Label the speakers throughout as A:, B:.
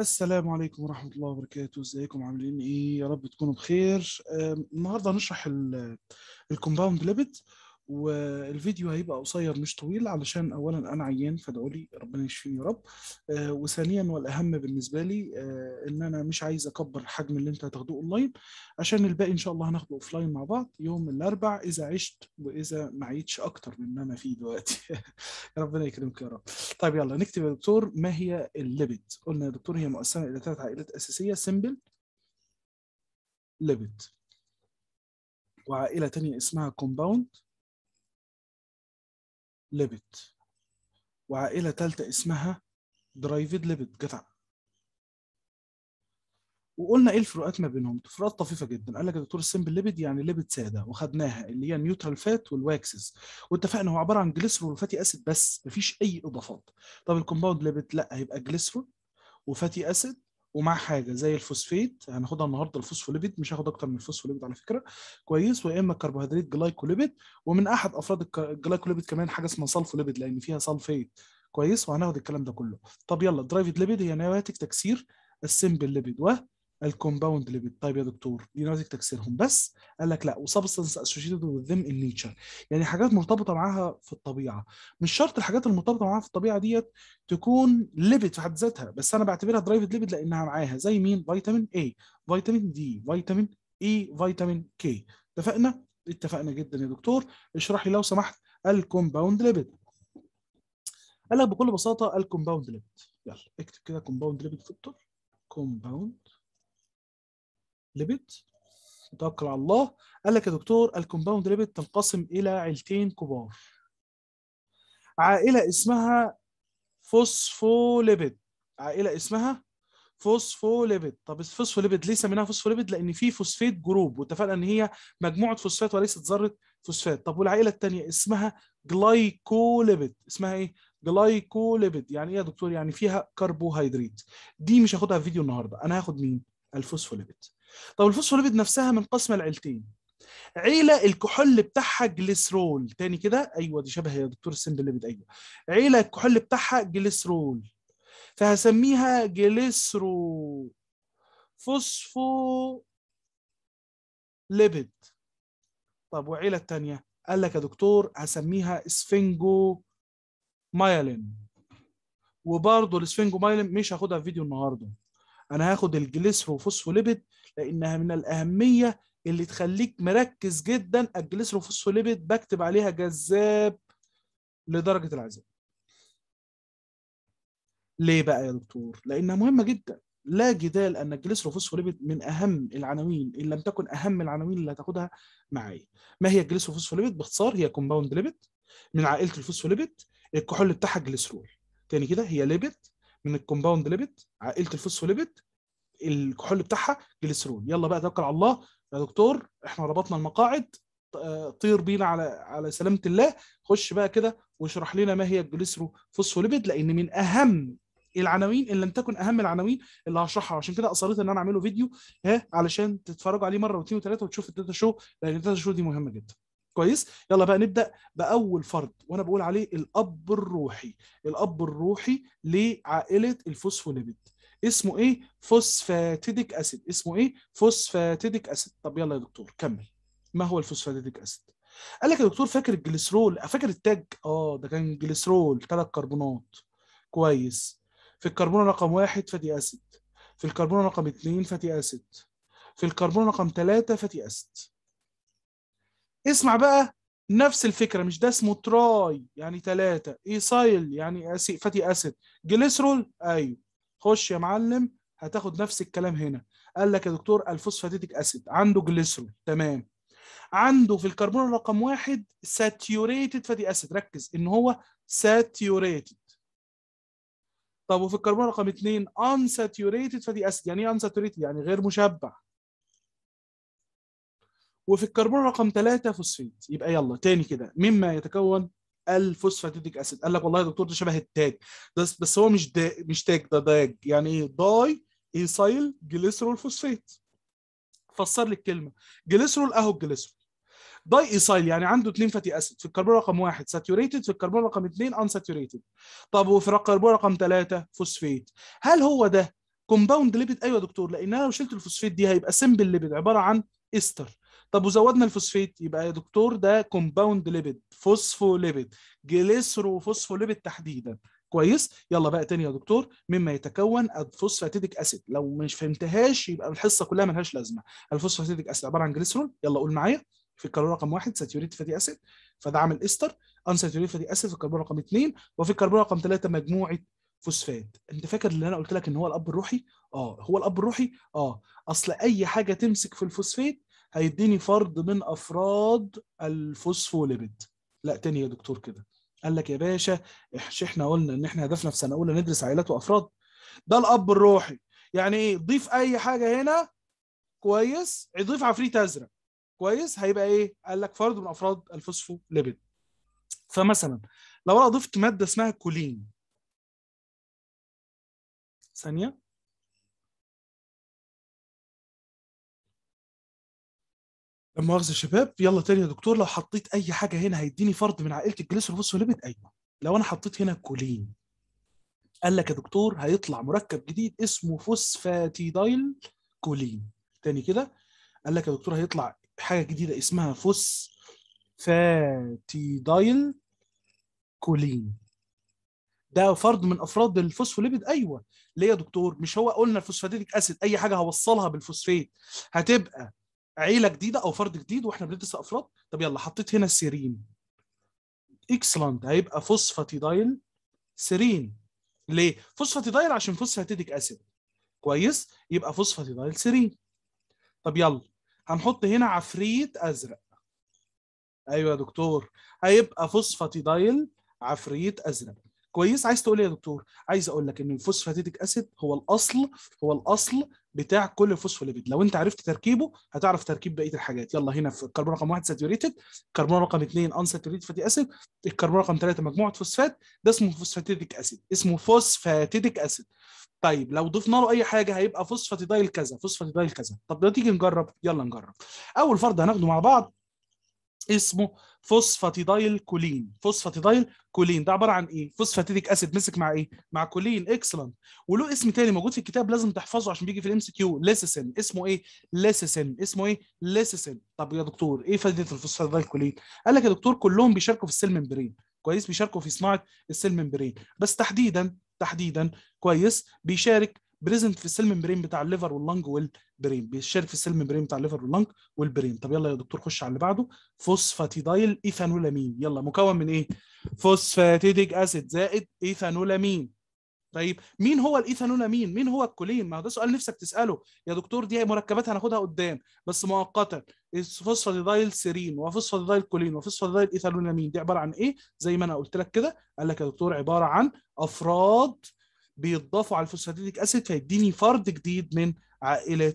A: السلام عليكم ورحمة الله وبركاته ازيكم عاملين ايه يا رب تكونوا بخير آه، النهاردة هنشرح الكومباوند ليبت والفيديو هيبقى قصير مش طويل علشان اولا انا عيان فادعوا لي ربنا يشفيني يا رب آه، وثانيا والاهم بالنسبه لي آه، ان انا مش عايز اكبر الحجم اللي انت هتاخدوه اونلاين عشان الباقي ان شاء الله هناخده اوفلاين مع بعض يوم الاربع اذا عشت واذا ما عيتش اكتر من ما انا فيه دلوقتي ربنا يكرمك يا رب طيب يلا نكتب يا دكتور ما هي الليبت قلنا يا دكتور هي مقسمه الى ثلاث عائلات اساسيه سمبل ليبت وعائله ثانيه اسمها كومباوند ليبت وعائلة ثالثة اسمها درايفيد ليبت جت وقلنا ايه الفروقات ما بينهم؟ فروقات طفيفه جدا، قال لك يا دكتور السمبل ليبيد يعني ليبيد ساده وخدناها اللي هي النيوترال فات والواكسز واتفقنا هو عباره عن جليسرول وفاتي اسيد بس مفيش اي اضافات. طب الكومباوند ليبيد لا هيبقى جليسرول وفاتي اسيد ومع حاجه زي الفوسفيت هناخدها النهارده الفوسفوليبيد مش هاخد اكتر من الفوسفوليبيد على فكره كويس ويا اما كربوهيدرات جلايكوليبيد ومن احد افراد الجلايكوليبيد كمان حاجه اسمها سلفوليبيد لان فيها سلفيت كويس وهناخد الكلام ده كله طب يلا درايفد ليبيد هي نواتج تكسير السمبل ليبيد الكومباوند اللي طيب يا دكتور يناسب تكسيرهم بس قال لك لا وسبستنس اسوشيتد وذ ذم ان نيتشر يعني حاجات مرتبطه معاها في الطبيعه مش شرط الحاجات المرتبطه معاها في الطبيعه ديت تكون ليبيد في حد ذاتها بس انا بعتبرها درايفد ليبيد لانها معاها زي مين فيتامين اي فيتامين دي فيتامين اي فيتامين كي اتفقنا اتفقنا جدا يا دكتور اشرح لي لو سمحت الكومباوند ليبيد قال لك بكل بساطه الكومباوند ليبيد يلا اكتب كده كومباوند ليبيد دكتور كومباوند ليبت توكل على الله قال لك يا دكتور الكومباوند ليبت تنقسم الى عيلتين كبار عائله اسمها فوسفوليبيد عائله اسمها فوسفوليبيد طب الفوسفوليبيد ليه سميناها فوسفوليبيد لان في فوسفات جروب واتفقنا ان هي مجموعه فوسفات وليست ذره فوسفات طب والعائله الثانيه اسمها جلايكوليبيد اسمها ايه جلايكوليبيد يعني ايه يا دكتور يعني فيها كربوهيدرات دي مش هاخدها في فيديو النهارده انا هاخد مين الفوسفوليبيد طب الفوسفوليبيد نفسها منقسمه لعيلتين عيله الكحول بتاعها جليسرول تاني كده ايوه دي شبه يا دكتور السندليبيد ايوه عيله الكحول بتاعها جليسرول فهسميها جليسرو فوسفو ليبيد طب وعيلة التانية قال لك يا دكتور هسميها اسفنجو مايلين وبرضه الاسفنجو مايلين مش هاخدها في فيديو النهارده انا هاخد الجليسرو ليبيد لانها من الاهميه اللي تخليك مركز جدا الجليسروفوسفوليبيد بكتب عليها جذاب لدرجه العذاب ليه بقى يا دكتور لانها مهمه جدا لا جدال ان الجليسروفوسفوليبيد من اهم العناوين ان لم تكن اهم العناوين اللي هتاخدها معايا ما هي الجليسروفوسفوليبيد باختصار هي كومباوند ليبيد من عائله الفوسفوليبيد الكحول بتاعها الجليسرول تاني كده هي ليبيد من الكومباوند ليبيد عائله الفوسفوليبيد الكحول بتاعها جليسرول يلا بقى توكل على الله يا دكتور احنا ربطنا المقاعد طير بينا على على سلامه الله خش بقى كده واشرح لنا ما هي الجليسرو فوسفوليبيد لان من اهم العناوين ان لم تكن اهم العناوين اللي هشرحها عشان كده اصريت ان انا اعمله فيديو ها علشان تتفرجوا عليه مره واثنين وثلاثه وتشوف الداتا شو لان الداتا شو دي مهمه جدا كويس يلا بقى نبدا باول فرد وانا بقول عليه الاب الروحي الاب الروحي لعائله الفوسفوليبيد اسمه ايه فوسفاتيديك اسيد اسمه ايه فوسفاتيديك اسيد طب يلا يا دكتور كمل ما هو الفوسفاتيديك اسيد قال لك يا دكتور فاكر الجليسرول فاكر التاج اه ده كان جليسرول ثلاث كربونات كويس في الكربون رقم واحد فاتي اسيد في الكربون رقم اثنين فاتي اسيد في الكربون رقم ثلاثة فاتي اسيد اسمع بقى نفس الفكره مش ده اسمه تراي يعني ثلاثه ايسايل يعني فاتي اسيد جليسرول ايوه خش يا معلم هتاخد نفس الكلام هنا قال لك يا دكتور الفوسفاتيتك اسيد عنده جليسرول تمام عنده في الكربون رقم واحد ساتيوريتد فاتي اسيد ركز ان هو ساتيوريتد طب وفي الكربون رقم اثنين ساتيوريتد فاتي اسيد يعني ايه ساتيوريتد يعني غير مشبع وفي الكربون رقم ثلاثة فوسفيت يبقى يلا تاني كده مما يتكون الفوسفاتيديك اسيد قال لك والله يا دكتور ده شبه التاج بس بس هو مش دا مش تاج ده داج يعني ايه داي ايسايل جليسرول فوسفات فسر لي الكلمه جليسرول اهو الجليسرول داي ايسايل يعني عنده اثنين فاتي اسيد في الكربون رقم واحد ساتيوريتد في الكربون رقم اثنين انساتيوريتد طب وفي الكربون رقم ثلاثه فوسفات هل هو ده كومباوند ليبيد ايوه يا دكتور لان انا لو شلت الفوسفات دي هيبقى سمبل ليبيد عباره عن استر طب وزودنا الفوسفيت يبقى يا دكتور ده كومباوند ليبيد فوسفوليبيد جليسرو فوسفوليبيد تحديدا كويس يلا بقى تاني يا دكتور مما يتكون الفوسفاتيديك اسيد لو مش فهمتهاش يبقى الحصه كلها ملهاش لازمه الفوسفاتيديك اسيد عباره عن جليسرول يلا قول معايا في الكربون رقم واحد ساتيوريت فاتي اسيد فده عامل استر ان ساتيوريت فاتي اسيد في الكربون رقم اثنين وفي الكربون رقم ثلاثه مجموعه فوسفات انت فاكر اللي انا قلت لك ان هو الاب الروحي اه هو الاب الروحي اه اصل اي حاجه تمسك في الفوسفات هيديني فرد من افراد الفوسفوليبيد لا تاني يا دكتور كده قال لك يا باشا احنا قلنا ان احنا هدفنا في سنه اولى ندرس عائلات وافراد ده الاب الروحي يعني ايه ضيف اي حاجه هنا كويس ضيف عفريت ازرق كويس هيبقى ايه قال لك فرد من افراد الفوسفوليبيد فمثلا لو انا ضفت ماده اسمها كولين ثانيه لا مؤاخذه يا شباب يلا تاني يا دكتور لو حطيت اي حاجه هنا هيديني فرد من عائله الجليسيروفوسفوليبيد ايوه لو انا حطيت هنا كولين قال لك يا دكتور هيطلع مركب جديد اسمه فوسفاتيدايل كولين تاني كده قال لك يا دكتور هيطلع حاجه جديده اسمها فوسفاتيدايل كولين ده فرد من افراد الفوسفوليبيد ايوه ليه يا دكتور مش هو قلنا الفوسفاتيديك اسيد اي حاجه هوصلها بالفوسفات هتبقى عيله جديده او فرد جديد واحنا بندرس افراد طب يلا حطيت هنا سيرين اكسلنت هيبقى فوسفاتيدايل سيرين ليه فوسفاتيدايل عشان فوسفاتيديك اسيد كويس يبقى فوسفاتيدايل سيرين طب يلا هنحط هنا عفريت ازرق ايوه يا دكتور هيبقى فوسفاتيدايل عفريت ازرق كويس عايز تقول ايه يا دكتور عايز اقول لك ان الفوسفاتيتيك اسيد هو الاصل هو الاصل بتاع كل الفوسفوليبيد لو انت عرفت تركيبه هتعرف تركيب بقيه الحاجات يلا هنا في الكربون رقم واحد ساتوريتد الكربون رقم اثنين ان ساتوريتد فاتي اسيد الكربون رقم ثلاثه مجموعه فوسفات ده اسمه فوسفاتيتيك اسيد اسمه فوسفاتيتيك اسيد طيب لو ضفنا له اي حاجه هيبقى فوسفاتيدايل كذا فوسفاتيدايل كذا طب لو تيجي نجرب يلا نجرب اول فرد هناخده مع بعض اسمه فوسفاتيدايل كولين فوسفاتيدايل كولين ده عباره عن ايه فوسفاتيديك اسيد مسك مع ايه مع كولين اكسلنت وله اسم تاني موجود في الكتاب لازم تحفظه عشان بيجي في الام سي كيو ليسيسن اسمه ايه ليسيسن اسمه ايه ليسيسن طب يا دكتور ايه فائده الفوسفاتيدايل كولين قال لك يا دكتور كلهم بيشاركوا في السيل ممبرين كويس بيشاركوا في صناعه السيل ممبرين بس تحديدا تحديدا كويس بيشارك بريزنت في السلم برين بتاع الليفر واللنج والبرين بيشارك في السلم برين بتاع الليفر واللنج والبرين طب يلا يا دكتور خش على اللي بعده فوسفاتيدايل ايثانولامين يلا مكون من ايه فوسفاتيديك اسيد زائد ايثانولامين طيب مين هو الايثانولامين مين هو الكولين ما هو ده سؤال نفسك تساله يا دكتور دي مركبات هناخدها قدام بس مؤقتا فوسفاتيدايل سيرين وفوسفاتيدايل كولين وفوسفاتيدايل ايثانولامين دي عباره عن ايه زي ما انا قلت لك كده قال لك يا دكتور عباره عن افراد بيتضافوا على الفوسفاتيديك اسيد فيديني فرد جديد من عائله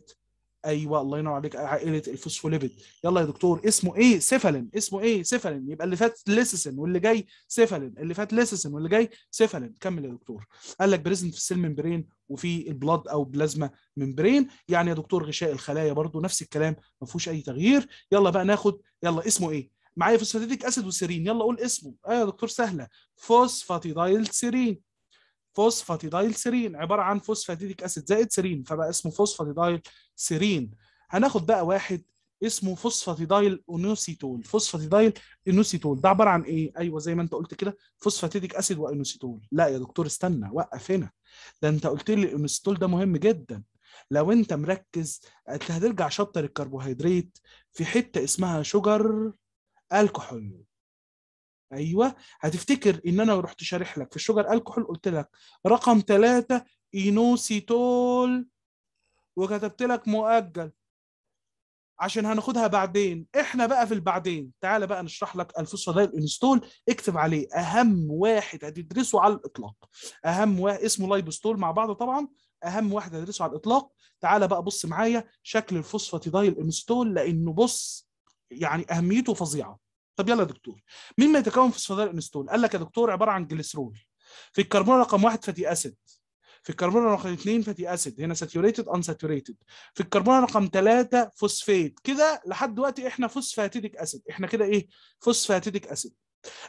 A: ايوه الله ينور عليك عائله الفوسفوليبيد يلا يا دكتور اسمه ايه سيفالين اسمه ايه سيفالين يبقى اللي فات ليسيسين واللي جاي سيفالين اللي فات ليسيسين واللي جاي سيفالين كمل يا دكتور قال لك بريزنت في السيل ممبرين وفي البلاد او بلازما ممبرين يعني يا دكتور غشاء الخلايا برضو نفس الكلام ما فيهوش اي تغيير يلا بقى ناخد يلا اسمه ايه معايا فوسفاتيديك اسيد وسيرين يلا قول اسمه ايوه يا دكتور سهله فوسفاتيدايل سيرين فوسفاتيدايل سيرين عباره عن فوسفاتيديك اسيد زائد سيرين فبقى اسمه فوسفاتيدايل سيرين هناخد بقى واحد اسمه فوسفاتيدايل انوسيتول فوسفاتيدايل انوسيتول ده عباره عن ايه ايوه زي ما انت قلت كده فوسفاتيديك اسيد وانوسيتول لا يا دكتور استنى وقف هنا ده انت قلت لي الانوسيتول ده مهم جدا لو انت مركز انت هترجع شطر الكربوهيدرات في حته اسمها شوجر الكحول ايوه هتفتكر ان انا رحت شارح لك في الشجر الكحول قلت لك رقم ثلاثة اينوسيتول وكتبت لك مؤجل عشان هناخدها بعدين احنا بقى في البعدين تعالى بقى نشرح لك الفوسفادايل انستول اكتب عليه اهم واحد هتدرسه على الاطلاق اهم واحد اسمه لايبوستول مع بعض طبعا اهم واحد هتدرسه على الاطلاق تعالى بقى بص معايا شكل الفوسفاتيدايل انستول لانه بص يعني اهميته فظيعه طب يلا يا دكتور مما يتكون في الصدار الانستول قال لك يا دكتور عباره عن جليسرول في الكربون رقم واحد فاتي اسيد في الكربون رقم اثنين فاتي اسيد هنا ساتيوريتد ان ساتوريتد في الكربون رقم ثلاثة فوسفيت كده لحد دلوقتي احنا فوسفاتيديك اسيد احنا كده ايه فوسفاتيديك اسيد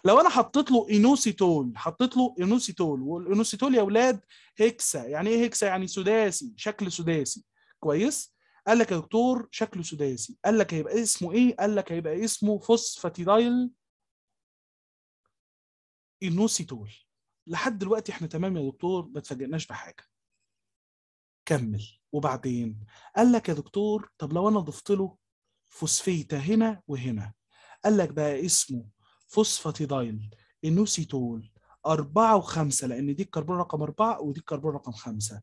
A: لو انا حطيت له انوسيتول حطيت له انوسيتول والانوسيتول يا اولاد هيكسا يعني ايه هيكسا يعني سداسي شكل سداسي كويس قال لك يا دكتور شكله سداسي قال لك هيبقى اسمه ايه قال لك هيبقى اسمه فوسفاتيدايل انوسيتول لحد دلوقتي احنا تمام يا دكتور ما اتفاجئناش بحاجه كمل وبعدين قال لك يا دكتور طب لو انا ضفت له فوسفيتا هنا وهنا قال لك بقى اسمه فوسفاتيدايل انوسيتول أربعة وخمسة لأن دي الكربون رقم أربعة ودي الكربون رقم خمسة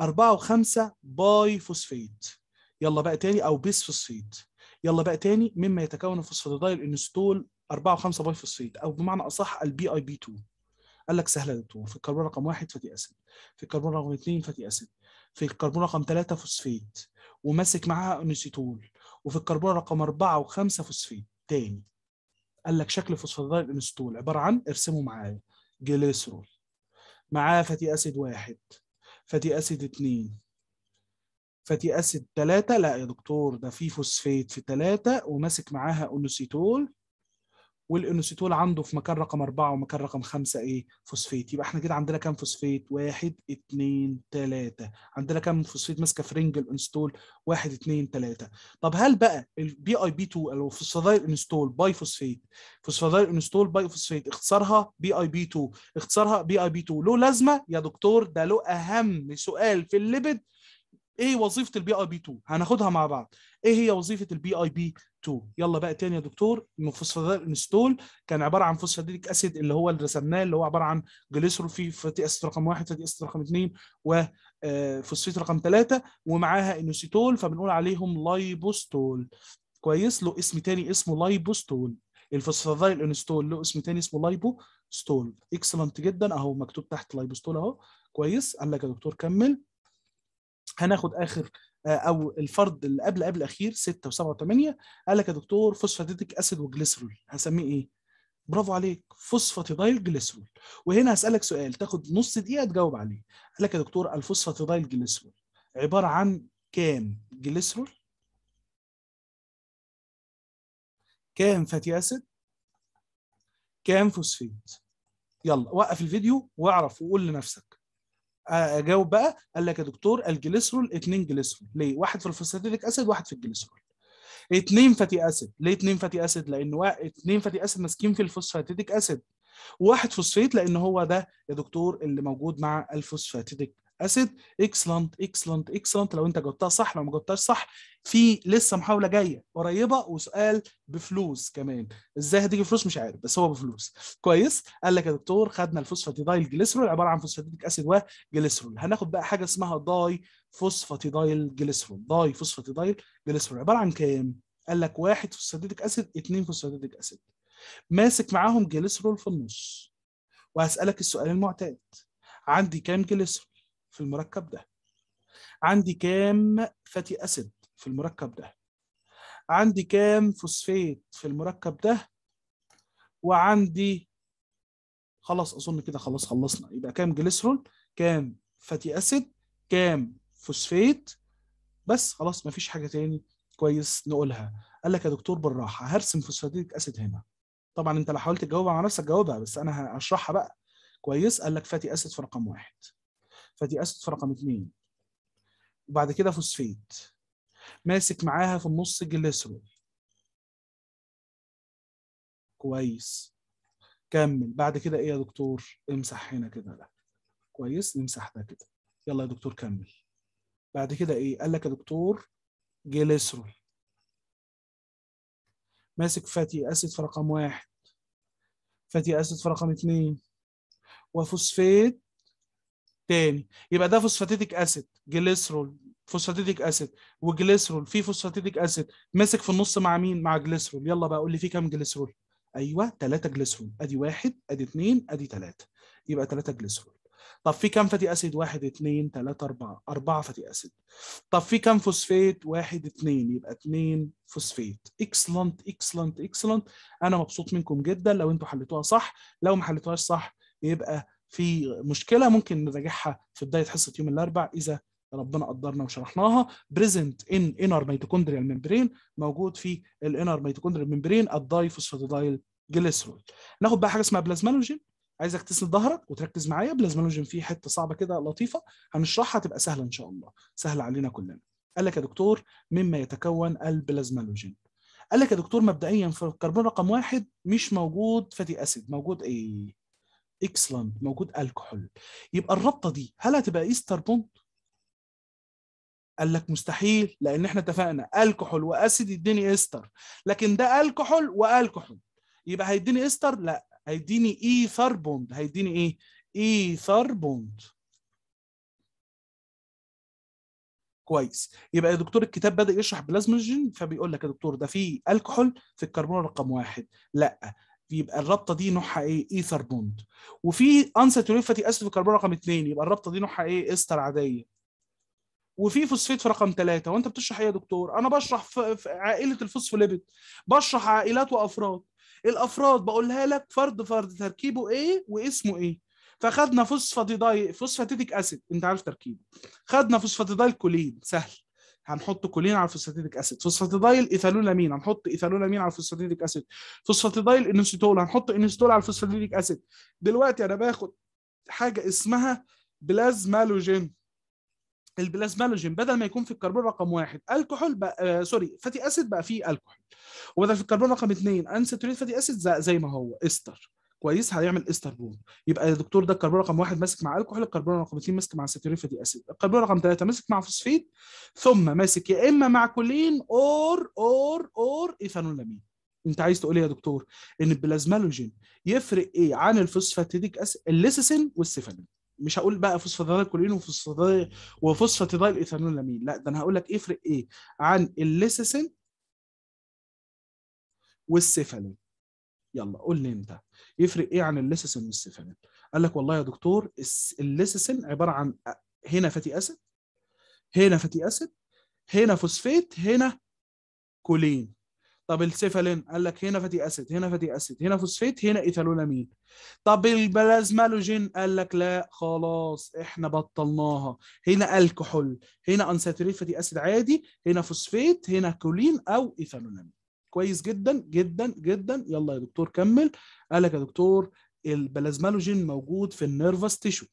A: أربعة وخمسة باي فوسفيت يلا بقى تاني او بيس فوسفيت يلا بقى تاني مما يتكون الفوسفاتيدايل انستول 4 و5 باي فوسفيت او بمعنى اصح البي اي بي 2 قال لك سهله يا دكتور في الكربون رقم 1 فاتي اسيد في الكربون رقم 2 فاتي اسيد في الكربون رقم 3 فوسفيت وماسك معاها انستول وفي الكربون رقم 4 و5 فوسفيت تاني قال لك شكل فوسفاتيدايل انستول عباره عن ارسمه معايا جليسرول معاه فاتي اسيد واحد فاتي اسيد اثنين فاتي اسيد 3 لا يا دكتور ده في فوسفيت في 3 وماسك معاها انوسيتول والانوسيتول عنده في مكان رقم 4 ومكان رقم 5 ايه فوسفيت يبقى احنا كده عندنا كام فوسفيت 1 2 3 عندنا كام فوسفيت ماسكه في رينج الانستول 1 2 3 طب هل بقى البي اي بي 2 اللي هو فوسفادايل انستول باي فوسفيت فوسفادايل انستول باي فوسفيت اختصارها بي اي بي 2 اختصارها بي اي بي 2 له لازمه يا دكتور ده له اهم سؤال في الليبيد ايه وظيفه البي اي بي 2 هناخدها مع بعض ايه هي وظيفه البي اي بي 2 يلا بقى تاني يا دكتور انستول كان عباره عن فوسفاديليك اسيد اللي هو اللي رسمناه اللي هو عباره عن جليسرول في فاتي اسيد رقم واحد فاتي اسيد رقم اثنين وفوسفيت آه، رقم ثلاثه ومعاها انوسيتول فبنقول عليهم لايبوستول كويس له اسم تاني اسمه لايبوستول الفوسفاديل انستول له اسم تاني اسمه لايبوستول اكسلنت جدا اهو مكتوب تحت لايبوستول اهو كويس قال لك يا دكتور كمل هناخد اخر آه، او الفرد اللي قبل قبل الاخير 6 و7 و8 قال لك يا دكتور فوسفاتيديك اسيد وجليسرول هسميه ايه؟ برافو عليك فوسفاتيدايل جليسرول وهنا هسالك سؤال تاخد نص دقيقه تجاوب عليه قال لك يا دكتور الفوسفاتيدايل جليسرول عباره عن كام جليسرول كام فاتي اسيد كام فوسفيت يلا وقف الفيديو واعرف وقول لنفسك اجاوب بقى قال لك يا دكتور الجليسرول اثنين جليسرول ليه؟ واحد في الفوسفاتيك اسيد واحد في الجليسرول اثنين فاتي اسيد ليه اثنين فاتي اسيد؟ لان اثنين فاتي اسيد ماسكين في الفوسفاتيك اسيد واحد فوسفيت لان هو ده يا دكتور اللي موجود مع الفوسفاتيك اسيد اكسلنت اكسلنت اكسلنت لو انت جاوبتها صح لو ما جاوبتهاش صح في لسه محاوله جايه قريبه وسؤال بفلوس كمان ازاي هتيجي فلوس مش عارف بس هو بفلوس كويس قال لك يا دكتور خدنا الفوسفاتيدايل جليسرول عباره عن فوسفاتيديك اسيد وجليسرول هناخد بقى حاجه اسمها داي فوسفاتيدايل جليسرول داي فوسفاتيدايل جليسرول عباره عن كام قال لك واحد فوسفاتيديك اسيد اثنين فوسفاتيديك اسيد ماسك معاهم جليسرول في النص وهسالك السؤال المعتاد عندي كام جليسرول في المركب ده عندي كام فاتي أسيد في المركب ده عندي كام فوسفيت في المركب ده وعندي خلاص أظن كده خلاص خلصنا يبقى كام جليسرول كام فاتي أسيد كام فوسفيت بس خلاص مفيش حاجة تاني كويس نقولها قال لك يا دكتور بالراحة هرسم فوسفاتيك أسيد هنا طبعا انت لو حاولت تجاوبها مع نفسك جاوبها بس انا هشرحها بقى كويس قال لك فاتي اسيد في رقم واحد فدي في رقم اثنين وبعد كده فوسفيت ماسك معاها في النص جليسرول كويس كمل بعد كده ايه يا دكتور امسح هنا كده ده كويس نمسح ده كده يلا يا دكتور كمل بعد كده ايه قال لك يا دكتور جليسرول ماسك فاتي اسيد في رقم واحد فاتي اسيد في رقم اثنين وفوسفيت تاني يبقى ده فوسفاتيتيك اسيد جليسرول فوسفاتيديك اسيد وجليسرول في فوسفاتيديك اسيد ماسك في النص مع مين مع جليسرول يلا بقى قول لي في كام جليسرول ايوه 3 جليسرول ادي واحد ادي اثنين ادي ثلاثة يبقى 3 جليسرول طب في كام فاتي اسيد 1 2 3 4 4 فاتي اسيد طب في كام فوسفيت 1 2 يبقى 2 فوسفيت اكسلنت اكسلنت اكسلنت انا مبسوط منكم جدا لو انتوا حليتوها صح لو ما حليتوهاش صح يبقى في مشكله ممكن نراجعها في بدايه حصه يوم الاربعاء اذا ربنا قدرنا وشرحناها بريزنت ان انر ميتوكوندريال ممبرين موجود في الانر ميتوكوندريال ممبرين فوسفاتيدايل جليسرول ناخد بقى حاجه اسمها بلازمالوجين عايزك تسند ظهرك وتركز معايا بلازمالوجين فيه حته صعبه كده لطيفه هنشرحها تبقى سهله ان شاء الله سهله علينا كلنا قال لك يا دكتور مما يتكون البلازمالوجين قال لك يا دكتور مبدئيا في الكربون رقم واحد مش موجود فاتي اسيد موجود ايه اكسلنت موجود الكحول يبقى الرابطه دي هل هتبقى ايستر بوند قال لك مستحيل لان احنا اتفقنا الكحول واسيد يديني ايستر لكن ده الكحول والكحول يبقى هيديني ايستر؟ لا هيديني ايثر بوند هيديني ايه ايثر بوند كويس يبقى يا دكتور الكتاب بدا يشرح بلازمجين فبيقول لك يا دكتور ده فيه الكحول في الكربون رقم واحد لا يبقى الرابطه دي نوعها ايه ايثر بوند وفي انساتوريد فاتي اسيد في الكربون رقم اثنين يبقى الرابطه دي نوعها ايه استر عاديه وفي فوسفيت في رقم ثلاثه وانت بتشرح ايه يا دكتور انا بشرح في عائله الفوسفوليبيد بشرح عائلات وافراد الافراد بقولها لك فرد فرد تركيبه ايه واسمه ايه فخدنا فوسفاتيدايل فوسفاتيديك اسيد انت عارف تركيبه خدنا فوسفاتيدايل كولين سهل هنحط كولين على الفوسفاتيديك اسيد فوسفاتيدايل ايثانولامين هنحط ايثانولامين على الفوسفاتيديك اسيد فوسفاتيدايل انستول هنحط انستول على الفوسفاتيديك اسيد دلوقتي انا باخد حاجه اسمها بلازمالوجين البلازمالوجين بدل ما يكون في الكربون رقم واحد الكحول بقى آه سوري فاتي اسيد بقى فيه الكحول وبدل في الكربون رقم اثنين انساتوريت فاتي اسيد زي ما هو استر كويس هيعمل استر بون يبقى الدكتور ده الكربون رقم واحد ماسك مع الكحول الكربون رقم اثنين ماسك مع ساتيوريفادي اسيد الكربون رقم ثلاثه ماسك مع فوسفيت ثم ماسك يا اما مع كولين اور اور اور ايثانولامين انت عايز تقول ايه يا دكتور ان البلازمالوجين يفرق ايه عن الفوسفاتيديك اسيد الليسيسين والسيفالين مش هقول بقى فوسفاتيدايل كولين وفوسفاتيدايل وفوسفاتيدايل ايثانولامين لا ده انا هقول لك يفرق ايه عن الليسيسين والسيفالين يلا قول لي انت يفرق ايه عن الليسيسين والسيفامين قال لك والله يا دكتور الليسيسين عباره عن هنا فاتي اسيد هنا فاتي اسيد هنا فوسفيت هنا كولين طب السيفالين قال لك هنا فاتي اسيد هنا فاتي اسيد هنا فوسفيت هنا ايثالولامين طب البلازمالوجين قال لك لا خلاص احنا بطلناها هنا الكحول هنا انساتوريت فاتي اسيد عادي هنا فوسفيت هنا كولين او ايثالولامين كويس جدا جدا جدا يلا يا دكتور كمل قال لك يا دكتور البلازمالوجين موجود في النيرفس تيشو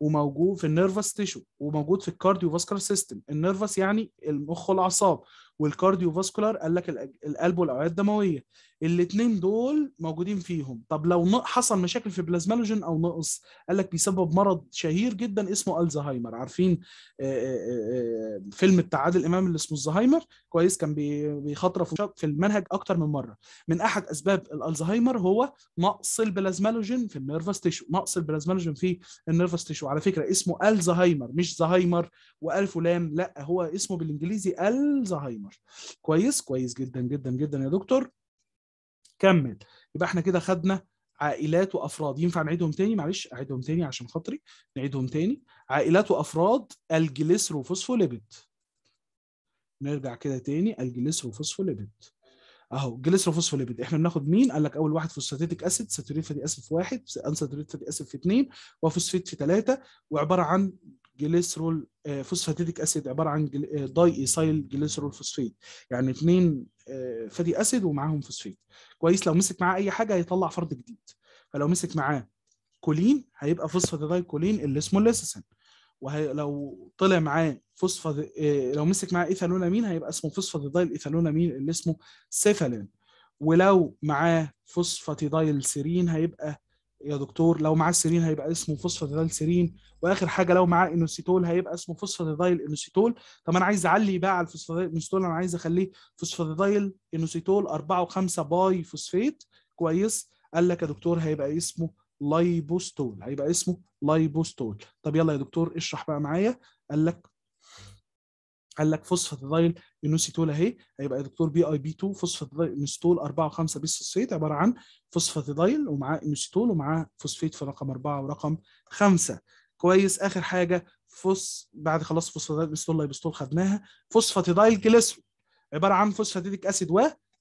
A: وموجود في النيرفس تيشو وموجود في الكارديو فاسكولار سيستم النيرفس يعني المخ والاعصاب والكارديو فاسكولار قال لك القلب والاوعيه الدمويه الاثنين دول موجودين فيهم طب لو حصل مشاكل في بلازمالوجين او نقص قال لك بيسبب مرض شهير جدا اسمه الزهايمر عارفين آه، آه، آه، فيلم بتاع عادل امام اللي اسمه الزهايمر كويس كان بيخطر في المنهج اكتر من مره من احد اسباب الالزهايمر هو نقص البلازمالوجين في النيرفس تيشو نقص البلازمالوجين في النيرفس تيشو على فكره اسمه الزهايمر مش زهايمر والف فلان لا هو اسمه بالانجليزي الزهايمر كويس كويس جدا جدا جدا يا دكتور كمل يبقى احنا كده خدنا عائلات وافراد ينفع نعيدهم تاني معلش اعيدهم تاني عشان خاطري نعيدهم تاني عائلات وافراد الجليسروفوسفوليبيد نرجع كده تاني الجليسروفوسفوليبيد اهو جليسروفوسفوليبيد احنا بناخد مين قال لك اول واحد فوسفاتيتك اسيد ساتوريت فاتي اسيد في واحد انساتوريت فاتي اسيد في اثنين وفوسفيت في ثلاثه وعباره عن جليسرول آه، فوسفاتيديك اسيد عباره عن آه، داي ايسايل جليسرول فوسفيت يعني اثنين آه، فادي اسيد ومعاهم فوسفيت كويس لو مسك معاه اي حاجه هيطلع فرد جديد فلو مسك معاه كولين هيبقى فوسفاتيديك كولين اللي اسمه الليسيسن ولو طلع معاه فوسفا لو مسك معاه ايثانولامين هيبقى اسمه فوسفاتيدايل ايثانولامين اللي اسمه سيفالين ولو معاه فوسفاتيديل سيرين هيبقى يا دكتور لو معاه سيرين هيبقى اسمه فوسفاتيدايل سيرين واخر حاجه لو معاه انوسيتول هيبقى اسمه فوسفاتيدايل انوسيتول طب انا عايز اعلي بقى على الفوسفاتيدايل انوسيتول انا عايز اخليه فوسفاتيدايل انوسيتول 4 و5 باي فوسفيت كويس قال لك يا دكتور هيبقى اسمه لايبوستول هيبقى اسمه لايبوستول طب يلا يا دكتور اشرح بقى معايا قال لك قال لك فوسفاتيدايل انوسيتول اهي هيبقى يا دكتور بي اي بي 2 فوسفاتيدايل 4 و5 بيسوسيت عباره عن فوسفاتيدايل ومعاه انوسيتول ومعاه فوسفيت في رقم 4 ورقم 5 كويس اخر حاجه فوس بعد خلاص فوسفاتيدايل انوسيتول لايبستول خدناها فوسفاتيدايل جليسرول عباره عن فوسفاتيديك اسيد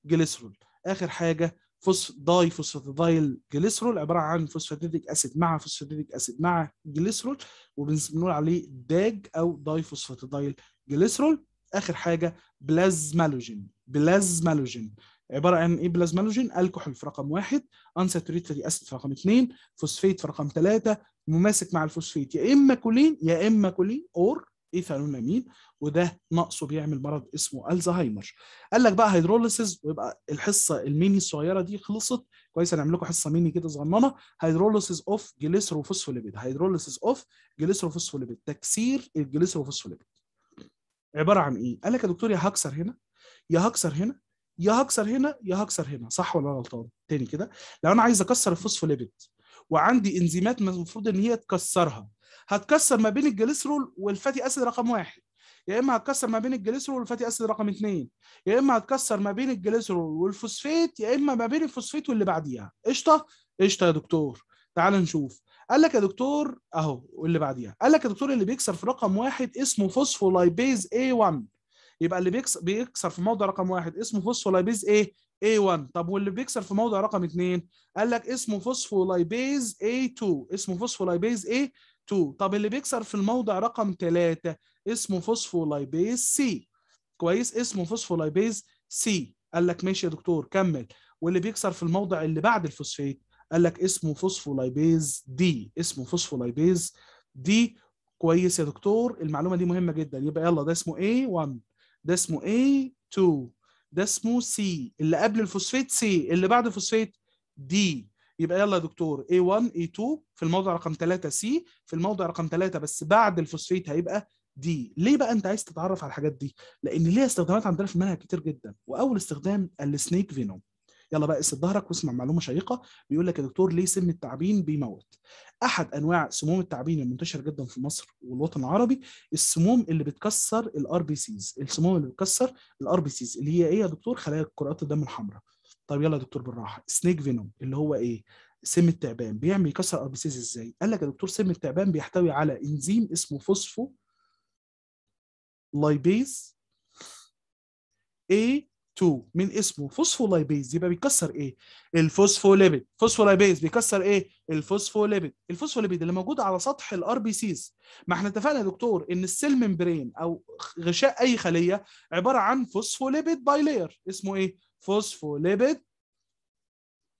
A: وجليسرول اخر حاجه فوس داي فوسفاتيدايل جليسرول عباره عن فوسفاتيديك اسيد مع فوسفاتيديك اسيد مع جليسرول وبنقول عليه داج او داي فوسفاتيدايل جليسرول اخر حاجه بلازمالوجين بلازمالوجين عباره عن ايه بلازمالوجين الكحول في رقم واحد انساتوريتري اسيد في رقم اثنين فوسفيت في رقم ثلاثه مماسك مع الفوسفيت يا اما كولين يا اما كولين اور ايثانونامين وده نقصه بيعمل مرض اسمه الزهايمر قال لك بقى هيدروليسز ويبقى الحصه الميني الصغيره دي خلصت كويس هنعمل لكم حصه ميني كده صغننه هيدروليسز اوف جليسروفوسفوليبيد هيدروليسز اوف جليسروفوسفوليبيد تكسير الجليسروفوسفوليبيد عباره عن ايه؟ قال لك يا دكتور يا هكسر هنا يا هكسر هنا يا هكسر هنا يا هكسر هنا صح ولا انا غلطان؟ تاني كده لو انا عايز اكسر الفوسفوليبيد وعندي انزيمات المفروض ان هي تكسرها هتكسر ما بين الجليسرول والفاتي اسيد رقم واحد يا اما هتكسر ما بين الجليسرول والفاتي اسيد رقم اثنين يا اما هتكسر ما بين الجليسرول والفوسفيت يا اما ما بين الفوسفيت واللي بعديها قشطه قشطه يا دكتور تعال نشوف قال لك يا دكتور اهو واللي بعديها قال لك يا دكتور اللي بيكسر في رقم واحد اسمه فوسفولايبيز A1 يبقى اللي بيكسر في موضع رقم واحد اسمه فوسفولايبيز A A1 طب واللي بيكسر في موضع رقم اثنين قال لك اسمه فوسفولايبيز A2 اسمه فوسفولايبيز A2 طب اللي بيكسر في الموضع رقم ثلاثة اسمه فوسفولايبيز C كويس اسمه فوسفولايبيز C قال لك ماشي يا دكتور كمل واللي بيكسر في الموضع اللي بعد الفوسفيت قال لك اسمه فوسفولايبيز دي اسمه فوسفولايبيز دي كويس يا دكتور المعلومه دي مهمه جدا يبقى يلا ده اسمه A1 ده اسمه A2 ده اسمه C اللي قبل الفوسفيت C اللي بعد الفوسفيت D يبقى يلا يا دكتور A1 A2 في الموضع رقم 3 C في الموضع رقم 3 بس بعد الفوسفيت هيبقى دي ليه بقى انت عايز تتعرف على الحاجات دي لان ليها استخدامات عندنا في المنهج كتير جدا واول استخدام السنيك فينوم يلا بقى قص ظهرك واسمع معلومه شيقه بيقول لك يا دكتور ليه سم التعبين بيموت احد انواع سموم التعبين المنتشره جدا في مصر والوطن العربي السموم اللي بتكسر الار بي سيز السموم اللي بتكسر الار بي سيز اللي هي ايه يا دكتور خلايا كرات الدم الحمراء طب يلا يا دكتور بالراحه سنيك فينوم اللي هو ايه سم التعبان بيعمل يكسر ار بي سيز ازاي قال لك يا دكتور سم التعبان بيحتوي على انزيم اسمه فوسفو لايبيز A 2 من اسمه فوسفولايبيز يبقى بيكسر ايه؟ الفوسفوليبيد فوسفولايبيز بيكسر ايه؟ الفوسفوليبيد الفوسفوليبيد اللي موجود على سطح الار بي سيز ما احنا اتفقنا يا دكتور ان السيل ممبرين او غشاء اي خليه عباره عن فوسفوليبيد باي لاير اسمه ايه؟ فوسفوليبيد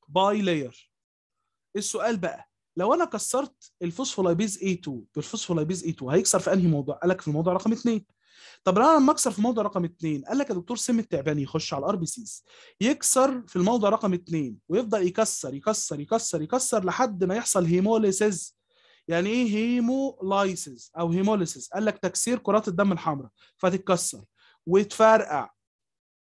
A: باي لاير السؤال بقى لو انا كسرت الفوسفولايبيز A2 بالفوسفولايبيز A2 هيكسر في انهي موضوع؟ قال لك في الموضوع رقم 2 طب الان اكسر في موضع رقم اثنين قال لك يا دكتور سم التعبان يخش على الار بي سيز يكسر في الموضع رقم اثنين ويفضل يكسر يكسر يكسر يكسر لحد ما يحصل هيموليسيز يعني ايه هيمولايسيز او هيموليسيز قال لك تكسير كرات الدم الحمراء فتتكسر وتفرقع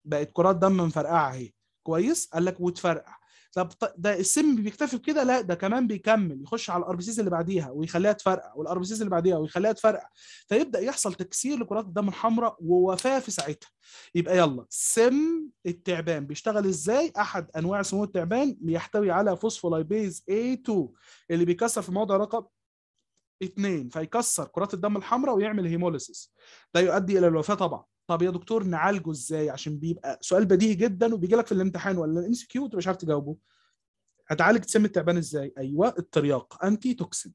A: بقت كرات دم مفرقعه اهي كويس قال لك وتفرقع طب ده السم بيكتفي بكده لا ده كمان بيكمل يخش على الار بي سيز اللي بعديها ويخليها تفرقع والار بي سيز اللي بعديها ويخليها تفرقع فيبدا يحصل تكسير لكرات الدم الحمراء ووفاه في ساعتها يبقى يلا سم التعبان بيشتغل ازاي احد انواع سموم التعبان بيحتوي على فوسفولايبيز A2 اللي بيكسر في موضع رقم اثنين فيكسر كرات الدم الحمراء ويعمل هيموليسيس ده يؤدي الى الوفاه طبعا طب يا دكتور نعالجه ازاي عشان بيبقى سؤال بديهي جدا وبيجي لك في الامتحان ولا الام سي كيو مش عارف تجاوبه هتعالج سم التعبان ازاي ايوه الترياق انتي توكسين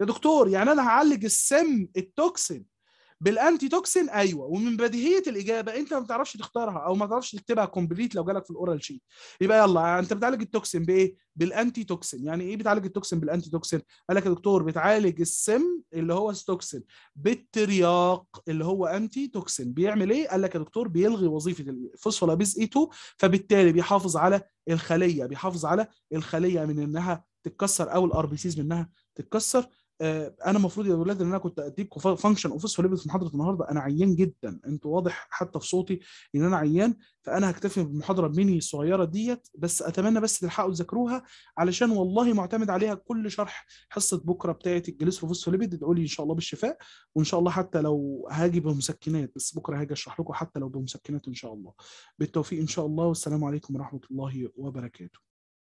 A: يا دكتور يعني انا هعالج السم التوكسين بالانتي توكسين ايوه ومن بديهيه الاجابه انت ما بتعرفش تختارها او ما تعرفش تكتبها كومبليت لو جالك في الاورال شيت يبقى يلا انت بتعالج التوكسين بايه بالانتي توكسين يعني ايه بتعالج التوكسين بالانتي توكسين قال لك يا دكتور بتعالج السم اللي هو ستوكسين بالترياق اللي هو انتي توكسين بيعمل ايه قال لك يا دكتور بيلغي وظيفه الفوسفولابيز اي 2 فبالتالي بيحافظ على الخليه بيحافظ على الخليه من انها تتكسر او الار بي سيز منها تتكسر آه، انا المفروض يا اولاد ان انا كنت اديك فانكشن اوفيس فوسفوليبيد في محاضره النهارده انا عيان جدا انتوا واضح حتى في صوتي ان انا عيان فانا هكتفي بالمحاضره الميني الصغيره ديت بس اتمنى بس تلحقوا تذاكروها علشان والله معتمد عليها كل شرح حصه بكره بتاعه في ادعوا لي ان شاء الله بالشفاء وان شاء الله حتى لو هاجي بمسكنات بس بكره هاجي اشرح لكم حتى لو بمسكنات ان شاء الله بالتوفيق ان شاء الله والسلام عليكم ورحمه الله وبركاته